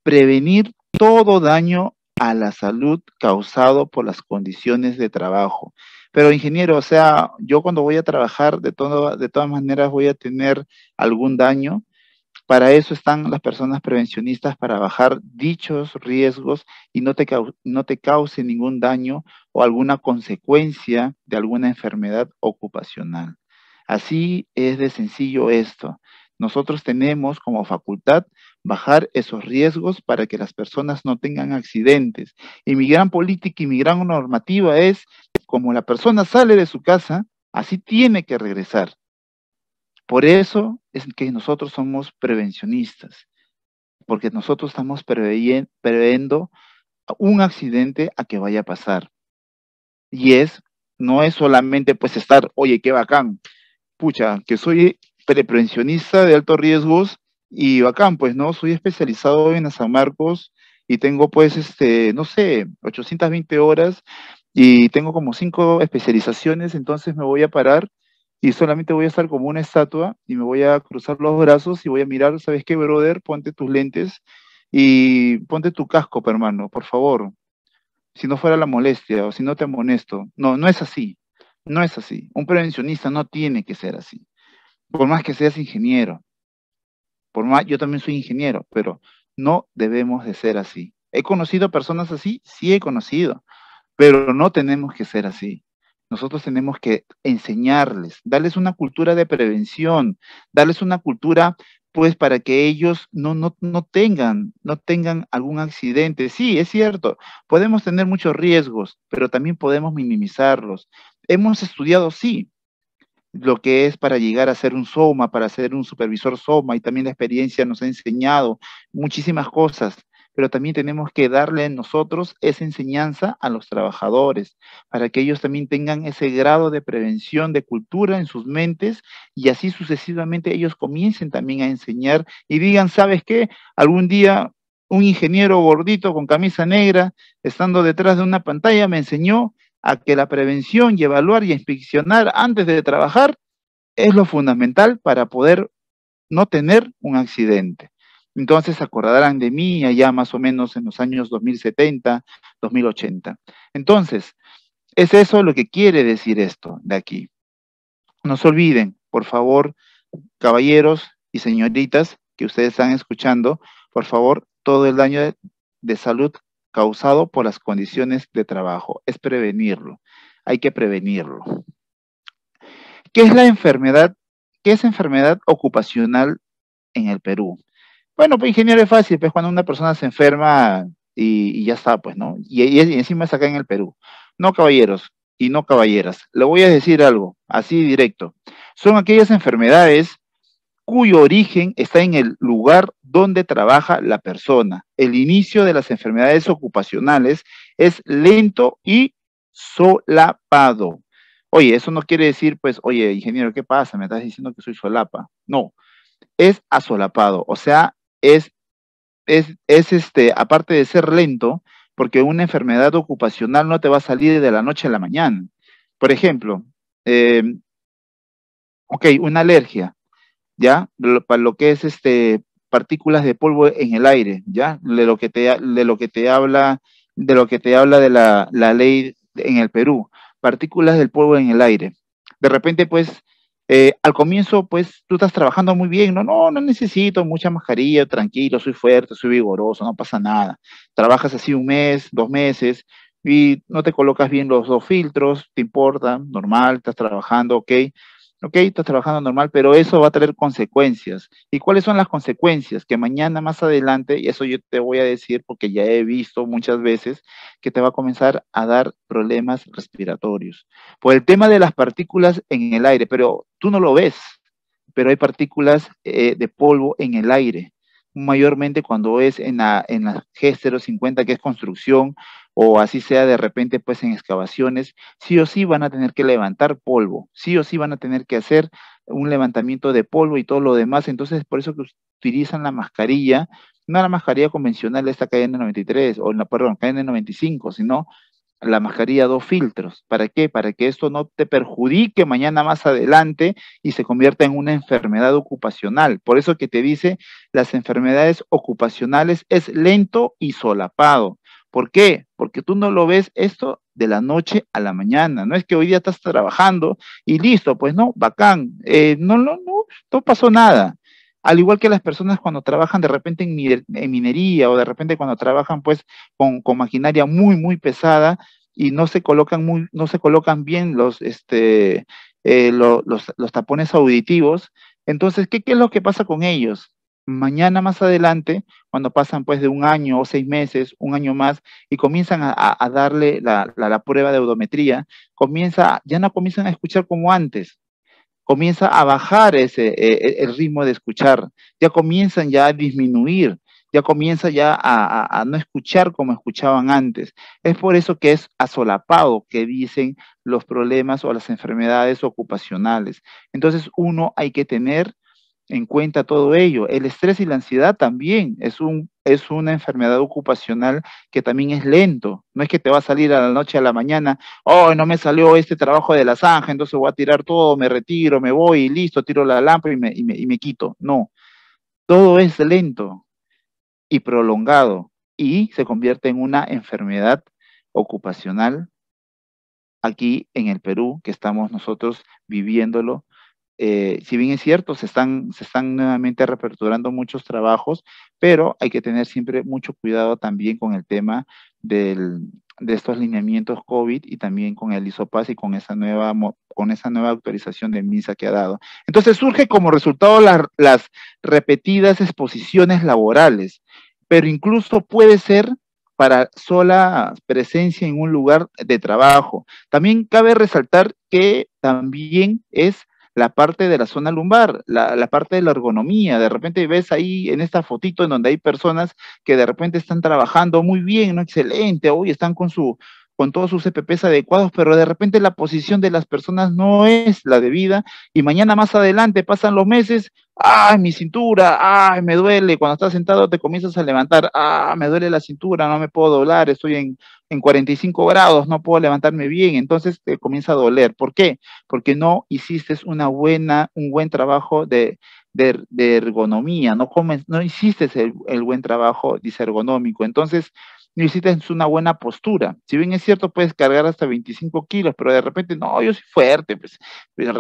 Prevenir todo daño a la salud causado por las condiciones de trabajo. Pero ingeniero, o sea, yo cuando voy a trabajar, de, de todas maneras voy a tener algún daño. Para eso están las personas prevencionistas, para bajar dichos riesgos y no te, no te cause ningún daño o alguna consecuencia de alguna enfermedad ocupacional. Así es de sencillo esto. Nosotros tenemos como facultad bajar esos riesgos para que las personas no tengan accidentes. Y mi gran política y mi gran normativa es, como la persona sale de su casa, así tiene que regresar. Por eso es que nosotros somos prevencionistas, porque nosotros estamos previendo un accidente a que vaya a pasar. Y es, no es solamente pues estar, oye, qué bacán, pucha, que soy Preprevencionista de altos riesgos y bacán, pues, ¿no? Soy especializado en San Marcos y tengo, pues, este, no sé, 820 horas y tengo como cinco especializaciones, entonces me voy a parar y solamente voy a estar como una estatua y me voy a cruzar los brazos y voy a mirar, ¿sabes qué, brother? Ponte tus lentes y ponte tu casco, hermano, por favor. Si no fuera la molestia o si no te amonesto. No, no es así. No es así. Un prevencionista no tiene que ser así por más que seas ingeniero, por más, yo también soy ingeniero, pero no debemos de ser así. ¿He conocido personas así? Sí he conocido, pero no tenemos que ser así. Nosotros tenemos que enseñarles, darles una cultura de prevención, darles una cultura pues para que ellos no, no, tengan, no tengan algún accidente. Sí, es cierto, podemos tener muchos riesgos, pero también podemos minimizarlos. Hemos estudiado, sí, lo que es para llegar a ser un SOMA, para ser un supervisor SOMA, y también la experiencia nos ha enseñado muchísimas cosas, pero también tenemos que darle nosotros esa enseñanza a los trabajadores, para que ellos también tengan ese grado de prevención, de cultura en sus mentes, y así sucesivamente ellos comiencen también a enseñar y digan, ¿sabes qué? Algún día un ingeniero gordito con camisa negra, estando detrás de una pantalla, me enseñó a que la prevención y evaluar y inspeccionar antes de trabajar es lo fundamental para poder no tener un accidente. Entonces acordarán de mí allá más o menos en los años 2070, 2080. Entonces, es eso lo que quiere decir esto de aquí. No se olviden, por favor, caballeros y señoritas que ustedes están escuchando, por favor, todo el daño de, de salud causado por las condiciones de trabajo. Es prevenirlo. Hay que prevenirlo. ¿Qué es la enfermedad? ¿Qué es enfermedad ocupacional en el Perú? Bueno, pues ingeniero es fácil, pues cuando una persona se enferma y, ya está, pues, ¿no? Y, encima es acá en el Perú. No, caballeros y no caballeras. Le voy a decir algo, así directo. Son aquellas enfermedades cuyo origen está en el lugar donde trabaja la persona. El inicio de las enfermedades ocupacionales es lento y solapado. Oye, eso no quiere decir, pues, oye, ingeniero, ¿qué pasa? Me estás diciendo que soy solapa. No, es asolapado, o sea, es, es, es este, aparte de ser lento, porque una enfermedad ocupacional no te va a salir de la noche a la mañana. Por ejemplo, em, ok, una alergia ¿ya? Lo, para lo que es este, partículas de polvo en el aire, ¿ya? De lo que te, de lo que te habla, de lo que te habla de la, la ley en el Perú, partículas del polvo en el aire. De repente, pues, eh, al comienzo, pues, tú estás trabajando muy bien, no, no, no necesito mucha mascarilla, tranquilo, soy fuerte, soy vigoroso, no pasa nada. Trabajas así un mes, dos meses, y no te colocas bien los dos filtros, te importa, normal, estás trabajando, ok. Ok, estás trabajando normal, pero eso va a tener consecuencias. ¿Y cuáles son las consecuencias? Que mañana más adelante, y eso yo te voy a decir porque ya he visto muchas veces, que te va a comenzar a dar problemas respiratorios. Por el tema de las partículas en el aire, pero tú no lo ves, pero hay partículas eh, de polvo en el aire mayormente cuando es en la, en la G050, que es construcción, o así sea de repente pues en excavaciones, sí o sí van a tener que levantar polvo, sí o sí van a tener que hacer un levantamiento de polvo y todo lo demás, entonces por eso que utilizan la mascarilla, no la mascarilla convencional de esta KN93, o la, perdón, KN95, sino la mascarilla dos filtros. ¿Para qué? Para que esto no te perjudique mañana más adelante y se convierta en una enfermedad ocupacional. Por eso que te dice, las enfermedades ocupacionales es lento y solapado. ¿Por qué? Porque tú no lo ves esto de la noche a la mañana. No es que hoy día estás trabajando y listo, pues no, bacán. Eh, no, no, no, no pasó nada. Al igual que las personas cuando trabajan de repente en, minería o de repente cuando trabajan pues con, maquinaria muy, muy pesada y no se colocan, muy, no se colocan bien los, este, eh, los, tapones auditivos. Entonces, ¿qué, es lo que pasa con ellos? mañana más adelante, cuando pasan pues de un año o seis meses, un año más, y comienzan a, darle la, prueba de odometría, comienza, ya no comienzan a escuchar como antes, comienza a bajar ese, e, e, el ritmo de escuchar, ya comienzan ya a disminuir, ya comienza ya a, a, no escuchar como escuchaban antes. Es por eso que es asolapado que dicen los problemas o las enfermedades ocupacionales. Entonces uno hay que tener en cuenta todo ello. El estrés y la ansiedad también es un es una enfermedad ocupacional que también es lento. No es que te va a salir a la noche a la mañana, oh, no me salió este trabajo de la zanja, entonces voy a tirar todo, me retiro, me voy y listo, tiro la lámpara y me, y me quito. No, todo es lento y prolongado y se convierte en una enfermedad ocupacional aquí en el Perú que estamos nosotros viviéndolo eh, si bien es cierto, se están, se están nuevamente reperturando muchos trabajos, pero hay que tener siempre mucho cuidado también con el tema de estos lineamientos COVID y también con el ISOPAS y con esa nueva, con esa nueva autorización de MISA que ha dado. Entonces surge como resultado las repetidas exposiciones laborales, pero incluso puede ser para sola presencia en un lugar de trabajo. También cabe resaltar que también es la parte de la zona lumbar, la, parte de la ergonomía. De repente ves ahí en esta fotito en donde hay personas que de repente están trabajando muy bien, ¿no? Excelente, hoy están con su con todos sus EPPs adecuados, pero de repente la posición de las personas no es la debida y mañana más adelante pasan los meses, ay, mi cintura, ay, me duele, cuando estás sentado te comienzas a levantar, ah, me duele la cintura, no me puedo doblar, estoy en, 45 grados, no puedo levantarme bien, entonces te comienza a doler. ¿Por qué? Porque no hiciste una buena, un buen trabajo de, de, ergonomía, no, no hiciste el, el buen trabajo disergonómico. Entonces, necesitas una buena postura. Si bien es cierto, puedes cargar hasta 25 kilos, pero de repente, no, yo soy fuerte, pues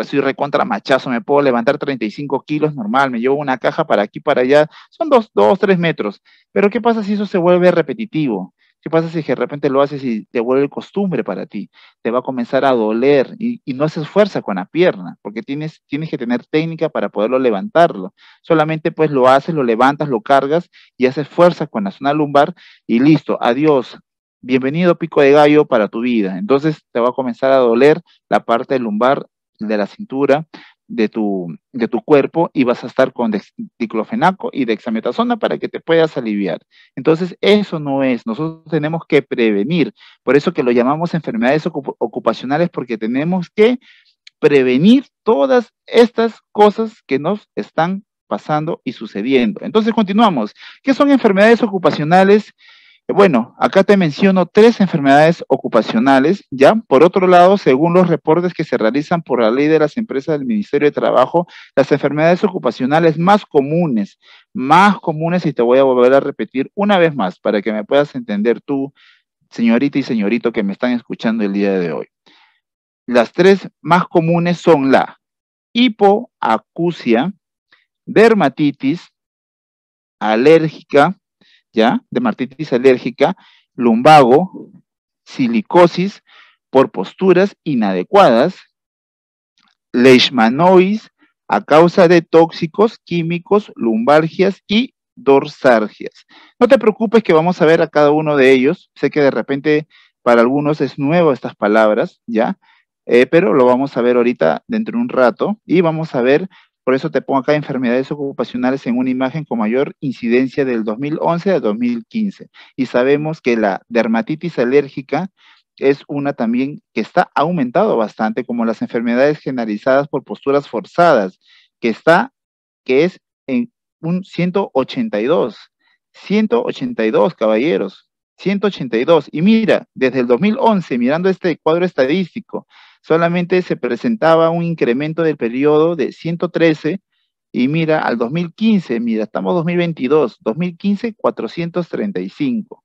soy recontra machazo, me puedo levantar 35 kilos normal, me llevo una caja para aquí, para allá, son dos, tres metros. Pero ¿qué pasa si eso se vuelve repetitivo? ¿Qué pasa si de repente lo haces y te vuelve costumbre para ti? Te va a comenzar a doler y, no haces fuerza con la pierna, porque tienes, tienes que tener técnica para poderlo levantarlo. Solamente pues lo haces, lo levantas, lo cargas y haces fuerza con la zona lumbar y listo, adiós. Bienvenido pico de gallo para tu vida. Entonces te va a comenzar a doler la parte lumbar de la cintura, de tu, de tu cuerpo y vas a estar con diclofenaco y dexametasona para que te puedas aliviar. Entonces, eso no es, nosotros tenemos que prevenir, por eso que lo llamamos enfermedades ocupacionales, porque tenemos que prevenir todas estas cosas que nos están pasando y sucediendo. Entonces, continuamos. ¿Qué son enfermedades ocupacionales? Bueno, acá te menciono tres enfermedades ocupacionales, ¿ya? Por otro lado, según los reportes que se realizan por la ley de las empresas del Ministerio de Trabajo, las enfermedades ocupacionales más comunes, más comunes, y te voy a volver a repetir una vez más para que me puedas entender tú, señorita y señorito que me están escuchando el día de hoy. Las tres más comunes son la hipoacusia, dermatitis alérgica ¿ya? De dermatitis alérgica, lumbago, silicosis por posturas inadecuadas, leishmanois a causa de tóxicos, químicos, lumbargias y dorsargias. No te preocupes que vamos a ver a cada uno de ellos. Sé que de repente para algunos es nuevo estas palabras, ¿ya? Eh, pero lo vamos a ver ahorita dentro de un rato y vamos a ver por eso te pongo acá enfermedades ocupacionales en una imagen con mayor incidencia del 2011 al 2015. Y sabemos que la dermatitis alérgica es una también que está aumentado bastante, como las enfermedades generalizadas por posturas forzadas, que está, que es en un 182. 182, caballeros. 182. Y mira, desde el 2011, mirando este cuadro estadístico, solamente se presentaba un incremento del periodo de 113 y mira, al 2015, mira, estamos 2022, 2015 435.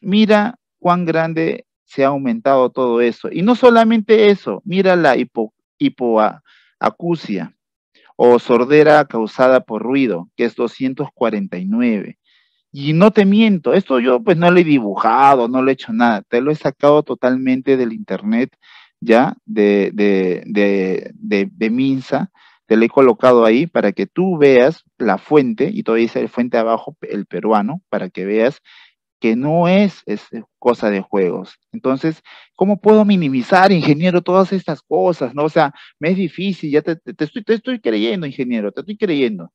Mira cuán grande se ha aumentado todo eso. Y no solamente eso, mira la hipo, hipoacusia o sordera causada por ruido, que es 249. Y no te miento, esto yo pues no lo he dibujado, no lo he hecho nada, te lo he sacado totalmente del internet ya de, de, de, de, Minsa, te lo he colocado ahí para que tú veas la fuente, y todavía dice el fuente abajo, el peruano, para que veas que no es, es, cosa de juegos. Entonces, ¿cómo puedo minimizar, ingeniero, todas estas cosas? ¿no? O sea, me es difícil, ya te, estoy, te estoy creyendo, ingeniero, te estoy creyendo.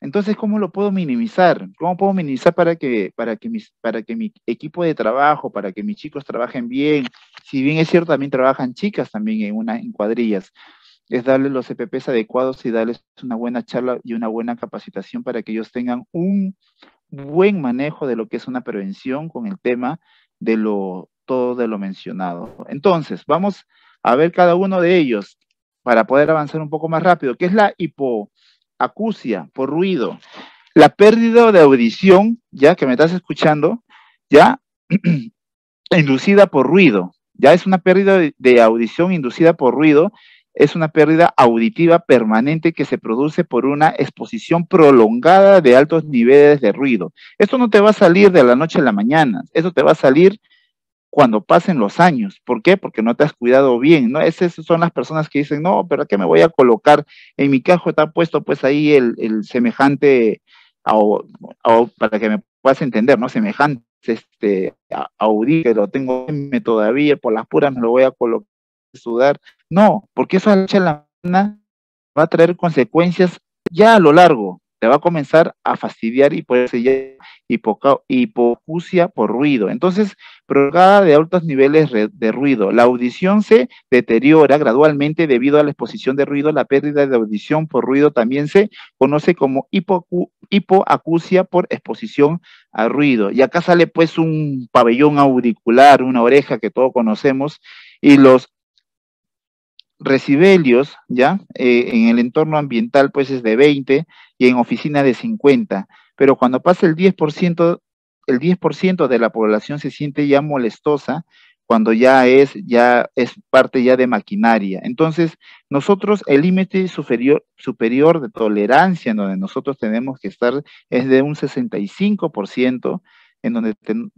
Entonces, ¿cómo lo puedo minimizar? ¿Cómo puedo minimizar para que, para, que para que mi equipo de trabajo, para que mis chicos trabajen bien? Si bien es cierto, también trabajan chicas también en, una, cuadrillas. Es darles los EPPs adecuados y darles una buena charla y una buena capacitación para que ellos tengan un buen manejo de lo que es una prevención con el tema de lo, todo de lo mencionado. Entonces, vamos a ver cada uno de ellos para poder avanzar un poco más rápido. ¿Qué es la hipo? acucia, por ruido, la pérdida de audición, ya que me estás escuchando, ya inducida por ruido, ya es una pérdida de audición inducida por ruido, es una pérdida auditiva permanente que se produce por una exposición prolongada de altos niveles de ruido. Esto no te va a salir de la noche a la mañana, esto te va a salir cuando pasen los años. ¿Por qué? Porque no te has cuidado bien, ¿no? Esas son las personas que dicen, no, pero ¿qué me voy a colocar? En mi cajo está puesto pues ahí el, semejante, o para que me puedas entender, ¿no? Semejante este, a, tengo que todavía, por las puras me lo voy a colocar, sudar. No, porque eso la va a traer consecuencias ya a lo largo, te va a comenzar a fastidiar y puede ser hipocucia por ruido. Entonces, prolongada de altos niveles de ruido, la audición se deteriora gradualmente debido a la exposición de ruido. La pérdida de audición por ruido también se conoce como hipoacusia por exposición a ruido. Y acá sale pues un pabellón auricular, una oreja que todos conocemos, y los recibelios, ¿ya? Eh, en el entorno ambiental, pues es de 20 y en oficina de 50. Pero cuando pasa el 10%, el 10% de la población se siente ya molestosa cuando ya es, ya es parte ya de maquinaria. Entonces, nosotros el límite superior, superior de tolerancia en donde nosotros tenemos que estar es de un 65%, en donde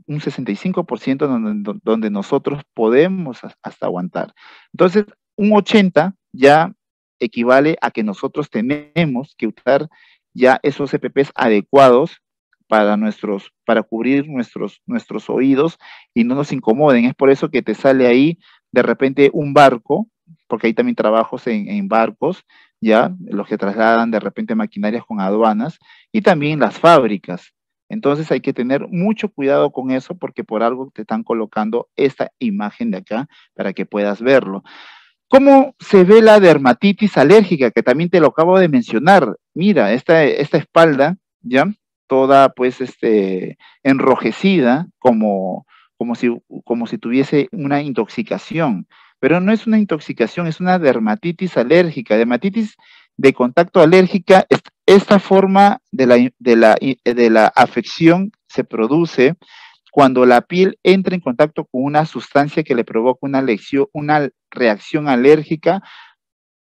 un 65% donde nosotros podemos hasta aguantar. Entonces, un 80 ya equivale a que nosotros tenemos que usar ya esos EPPs adecuados para nuestros, para cubrir nuestros, nuestros oídos y no nos incomoden. Es por eso que te sale ahí de repente un barco, porque hay también trabajos en, en barcos, ya, los que trasladan de repente maquinarias con aduanas y también las fábricas. Entonces hay que tener mucho cuidado con eso porque por algo te están colocando esta imagen de acá para que puedas verlo. ¿Cómo se ve la dermatitis alérgica? Que también te lo acabo de mencionar. Mira, esta, esta espalda, ¿ya? Toda pues este, enrojecida, como, como, si, como si tuviese una intoxicación. Pero no es una intoxicación, es una dermatitis alérgica. Dermatitis de contacto alérgica, esta forma de de la, de la afección se produce cuando la piel entra en contacto con una sustancia que le provoca una, lección, una reacción alérgica,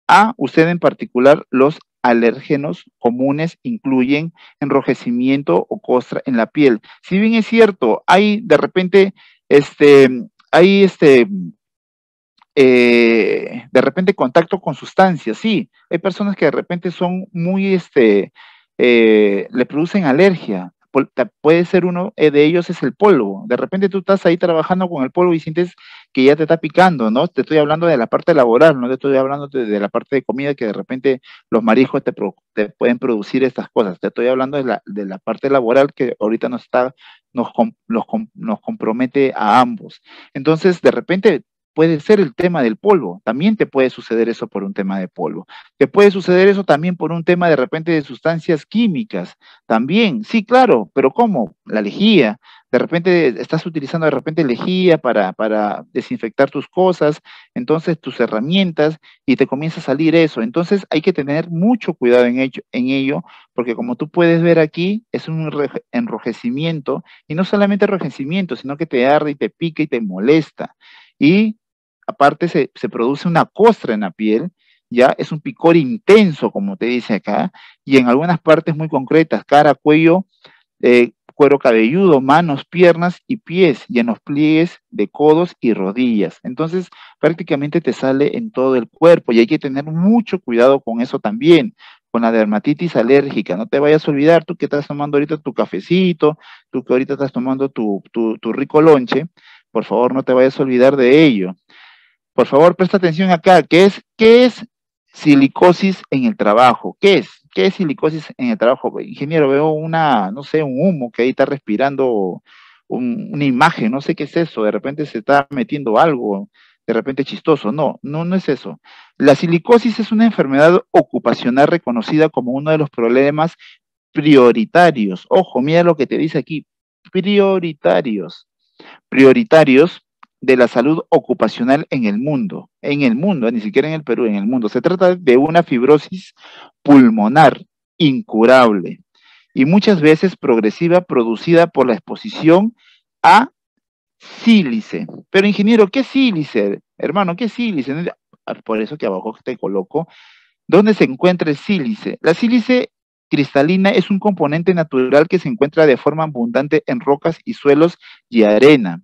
a usted en particular los alérgenos comunes incluyen enrojecimiento o costra en la piel. Si bien es cierto, hay de repente, este, hay este, eh, de repente contacto con sustancias, sí, hay personas que de repente son muy, este, eh, le producen alergia, puede ser uno eh, de ellos es el polvo. De repente tú estás ahí trabajando con el polvo y sientes que ya te está picando, ¿no? Te estoy hablando de la parte laboral, no te estoy hablando de, la parte de comida que de repente los mariscos te, pueden producir estas cosas. Te estoy hablando de la, de la parte laboral que ahorita nos está nos compromete a ambos. Entonces, de repente puede ser el tema del polvo. También te puede suceder eso por un tema de polvo. Te puede suceder eso también por un tema de repente de sustancias químicas. También, sí, claro, pero ¿cómo? La lejía. De repente estás utilizando de repente lejía para, desinfectar tus cosas, entonces tus herramientas y te comienza a salir eso. Entonces hay que tener mucho cuidado en, ello, porque como tú puedes ver aquí, es un enrojecimiento y no solamente enrojecimiento, sino que te arde y te pica y te molesta. Y aparte se, produce una costra en la piel, ya es un picor intenso, como te dice acá, y en algunas partes muy concretas, cara, cuello, eh, cuero cabelludo, manos, piernas y pies, llenos pliegues de codos y rodillas. Entonces, prácticamente te sale en todo el cuerpo y hay que tener mucho cuidado con eso también, con la dermatitis alérgica. No te vayas a olvidar tú que estás tomando ahorita tu cafecito, tú que ahorita estás tomando tu, tu rico lonche, por favor no te vayas a olvidar de ello por favor, presta atención acá, que es, ¿qué es silicosis en el trabajo? ¿Qué es? ¿Qué es silicosis en el trabajo? Ingeniero, veo una, no sé, un humo que ahí está respirando una imagen, no sé qué es eso, de repente se está metiendo algo, de repente chistoso. No, no, no es eso. La silicosis es una enfermedad ocupacional reconocida como uno de los problemas prioritarios. Ojo, mira lo que te dice aquí, prioritarios. Prioritarios de la salud ocupacional en el mundo, en el mundo, ni siquiera en el Perú, en el mundo. Se trata de una fibrosis pulmonar incurable y muchas veces progresiva producida por la exposición a sílice. Pero ingeniero, ¿qué sílice? Hermano, ¿qué sílice? Ah, por eso que abajo te coloco. ¿Dónde se encuentra el sílice? La sílice cristalina es un componente natural que se encuentra de forma abundante en rocas y suelos y arena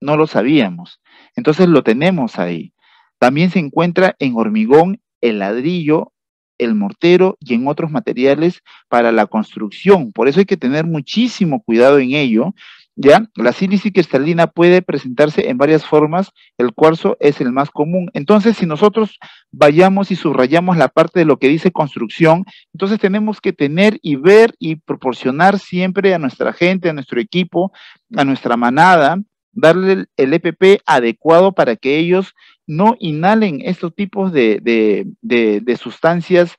no lo sabíamos. Entonces lo tenemos ahí. También se encuentra en hormigón, el ladrillo, el mortero y en otros materiales para la construcción. Por eso hay que tener muchísimo cuidado en ello. ¿Ya? La sílice cristalina puede presentarse en varias formas, el cuarzo es el más común. Entonces, si nosotros vayamos y subrayamos la parte de lo que dice construcción, entonces tenemos que tener y ver y proporcionar siempre a nuestra gente, a nuestro equipo, a nuestra manada, darle el EPP e adecuado para que ellos no inhalen estos tipos de, sustancias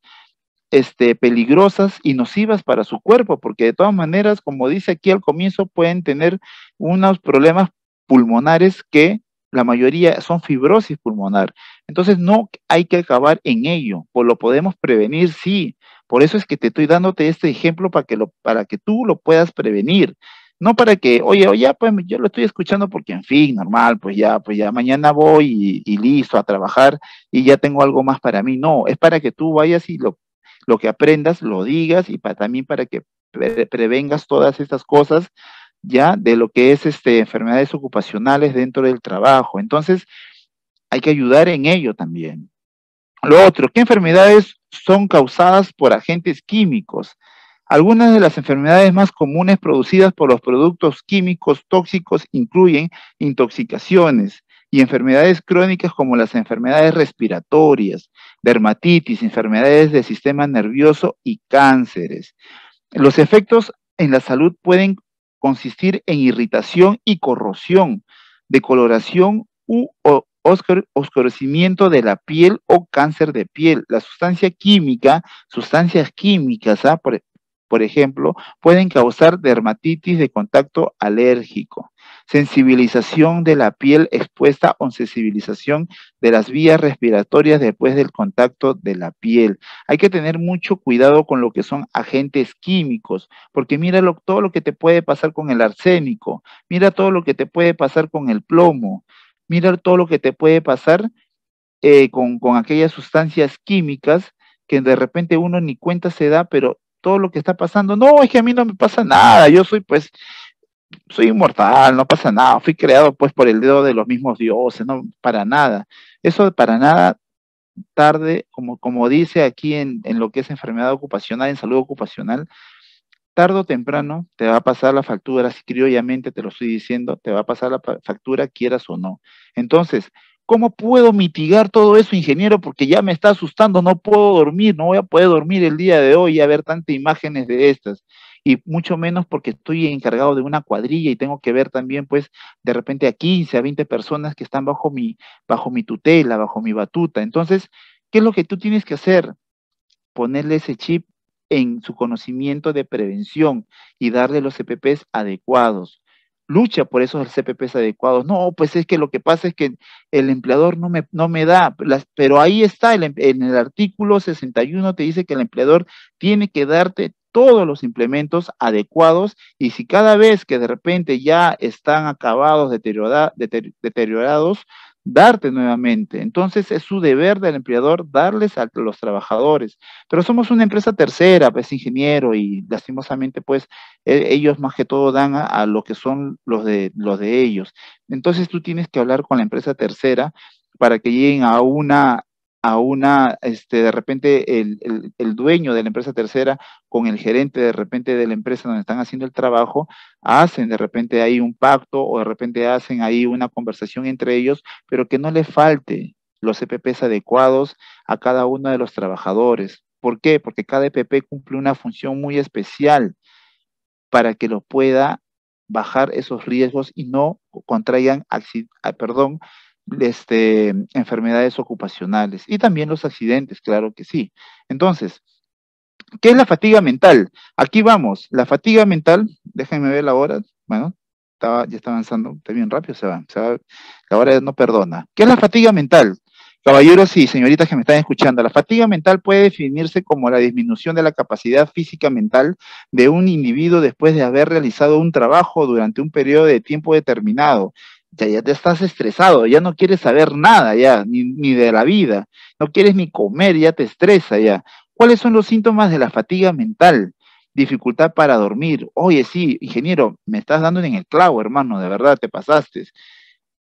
este, peligrosas y nocivas para su cuerpo, porque de todas maneras, como dice aquí al comienzo, pueden tener unos problemas pulmonares que la mayoría son fibrosis pulmonar. Entonces no hay que acabar en ello, por lo podemos prevenir, sí. Por eso es que te estoy dándote este ejemplo para que, lo, para que tú lo puedas prevenir no para que, oye, oye, pues yo lo estoy escuchando porque en fin, normal, pues ya, pues ya mañana voy y, listo a trabajar y ya tengo algo más para mí. No, es para que tú vayas y lo, lo que aprendas lo digas y para, también para que prevengas todas estas cosas ya de lo que es este, enfermedades ocupacionales dentro del trabajo. Entonces, hay que ayudar en ello también. Lo otro, ¿qué enfermedades son causadas por agentes químicos? Algunas de las enfermedades más comunes producidas por los productos químicos tóxicos incluyen intoxicaciones y enfermedades crónicas como las enfermedades respiratorias, dermatitis, enfermedades del sistema nervioso y cánceres. Los efectos en la salud pueden consistir en irritación y corrosión, decoloración u oscurecimiento de la piel o cáncer de piel. La sustancia química, sustancias químicas, ¿ah? por ejemplo, pueden causar dermatitis de contacto alérgico, sensibilización de la piel expuesta o sensibilización de las vías respiratorias después del contacto de la piel. Hay que tener mucho cuidado con lo que son agentes químicos, porque mira todo lo que te puede pasar con el arsénico, mira todo lo que te puede pasar con el plomo, mira todo lo que te puede pasar eh, con, con aquellas sustancias químicas que de repente uno ni cuenta se da, pero todo lo que está pasando. No, es que a mí no me pasa nada, yo soy pues, soy inmortal, no pasa nada, fui creado pues por el dedo de los mismos dioses, no, para nada. Eso para nada tarde, como, como dice aquí en, en lo que es enfermedad ocupacional, en salud ocupacional, tarde o temprano te va a pasar la factura, si criollamente te lo estoy diciendo, te va a pasar la factura, quieras o no. Entonces, ¿Cómo puedo mitigar todo eso, ingeniero? Porque ya me está asustando, no puedo dormir, no voy a poder dormir el día de hoy a ver tantas imágenes de estas. Y mucho menos porque estoy encargado de una cuadrilla y tengo que ver también, pues, de repente a 15, a 20 personas que están bajo mi, bajo mi tutela, bajo mi batuta. Entonces, ¿qué es lo que tú tienes que hacer? Ponerle ese chip en su conocimiento de prevención y darle los EPPs adecuados lucha por esos CPPs adecuados. No, pues es que lo que pasa es que el empleador no me, no me da, las, pero ahí está, em, en el artículo 61 te dice que el empleador tiene que darte todos los implementos adecuados y si cada vez que de repente ya están acabados, deteriorados, darte nuevamente. Entonces es su deber del empleador darles a los trabajadores. Pero somos una empresa tercera, pues ingeniero, y lastimosamente pues e, ellos más que todo dan a, lo que son los de, los de ellos. Entonces tú tienes que hablar con la empresa tercera para que lleguen a una a una, este, de repente el, el, dueño de la empresa tercera con el gerente de repente de la empresa donde están haciendo el trabajo, hacen de repente ahí un pacto o de repente hacen ahí una conversación entre ellos, pero que no le falte los EPPs adecuados a cada uno de los trabajadores. ¿Por qué? Porque cada EPP cumple una función muy especial para que lo pueda bajar esos riesgos y no contraigan, ah, perdón, este, enfermedades ocupacionales y también los accidentes, claro que sí. Entonces, ¿qué es la fatiga mental? Aquí vamos, la fatiga mental, déjenme ver la hora, bueno, ya está avanzando, está bien rápido, se va, se va, la hora no perdona. ¿Qué es la fatiga mental? Caballeros y señoritas que me están escuchando, la fatiga mental puede definirse como la disminución de la capacidad física mental de un individuo después de haber realizado un trabajo durante un periodo de tiempo determinado, ya, ya te estás estresado, ya no quieres saber nada, ya, ni, de la vida, no quieres ni comer, ya te estresa, ya. ¿Cuáles son los síntomas de la fatiga mental? dificultad para dormir. Oye, sí, ingeniero, me estás dando en el clavo, hermano, de verdad, te pasaste.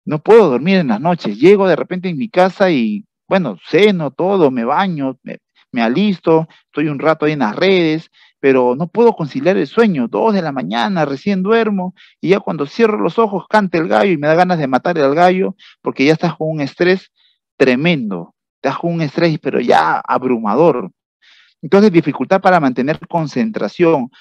No puedo dormir en las noches. Llego de repente en mi casa y, bueno, ceno todo, me baño, me, me alisto, estoy un rato ahí en las redes, pero no puedo conciliar el sueño. Dos de la mañana, recién duermo, y ya cuando cierro los ojos cante el gallo y me da ganas de matar al gallo, porque ya estás con un estrés tremendo, estás con un estrés, pero ya abrumador. Entonces, dificultad para mantener concentración.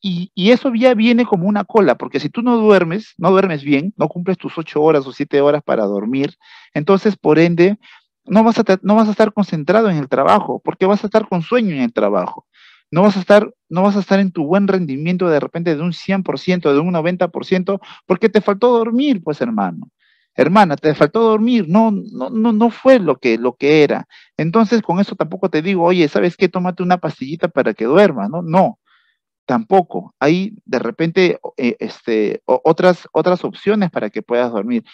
Y, eso ya viene como una cola, porque si tú no duermes, no duermes bien, no cumples tus ocho horas o siete horas para dormir, entonces, por ende, no vas, a, no vas a estar concentrado en el trabajo, porque vas a estar con sueño en el trabajo. No vas a estar no vas a estar en tu buen rendimiento de repente de un 100%, de un 90%, porque te faltó dormir, pues hermano. Hermana, te faltó dormir, no, no, no, no fue lo que, lo que era. Entonces, con eso tampoco te digo, oye, ¿sabes qué? Tómate una pastillita para que duerma, ¿no? No, tampoco. Hay de repente eh, este, otras, otras opciones para que puedas dormir.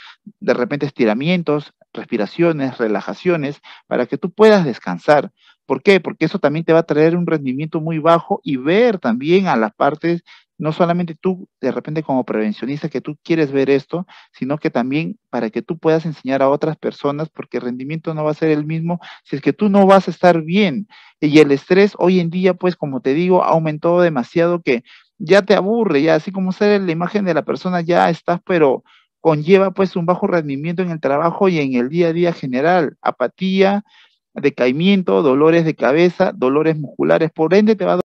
De repente estiramientos, respiraciones, relajaciones, para que tú puedas descansar. ¿Por qué? Porque eso también te va a traer un rendimiento muy bajo y ver también a las partes, no solamente tú de repente como prevencionista que tú quieres ver esto, sino que también para que tú puedas enseñar a otras personas, porque el rendimiento no va a ser el mismo si es que tú no vas a estar bien. Y el estrés hoy en día, pues como te digo, aumentó demasiado que ya te aburre, ya así como ser la imagen de la persona, ya estás, pero conlleva pues un bajo rendimiento en el trabajo y en el día a día general, apatía, decaimiento, dolores de cabeza, dolores musculares, por ende te va a